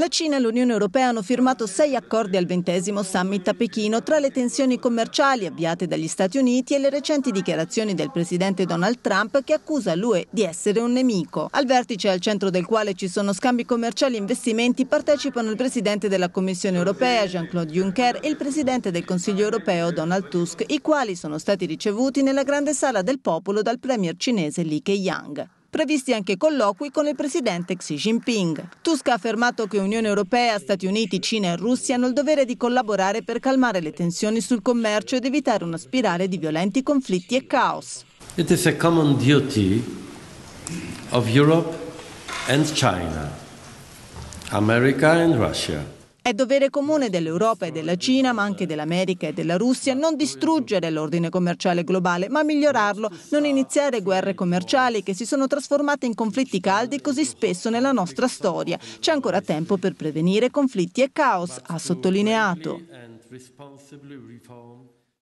La Cina e l'Unione Europea hanno firmato sei accordi al ventesimo summit a Pechino tra le tensioni commerciali avviate dagli Stati Uniti e le recenti dichiarazioni del presidente Donald Trump che accusa l'UE di essere un nemico. Al vertice al centro del quale ci sono scambi commerciali e investimenti partecipano il presidente della Commissione Europea Jean-Claude Juncker e il presidente del Consiglio Europeo Donald Tusk, i quali sono stati ricevuti nella grande sala del popolo dal premier cinese Li Keqiang previsti anche colloqui con il presidente Xi Jinping. Tusk ha affermato che Unione Europea, Stati Uniti, Cina e Russia hanno il dovere di collaborare per calmare le tensioni sul commercio ed evitare una spirale di violenti conflitti e caos. It is a common duty of Europe and China, America and Russia è dovere comune dell'Europa e della Cina, ma anche dell'America e della Russia, non distruggere l'ordine commerciale globale, ma migliorarlo, non iniziare guerre commerciali che si sono trasformate in conflitti caldi così spesso nella nostra storia. C'è ancora tempo per prevenire conflitti e caos, ha sottolineato.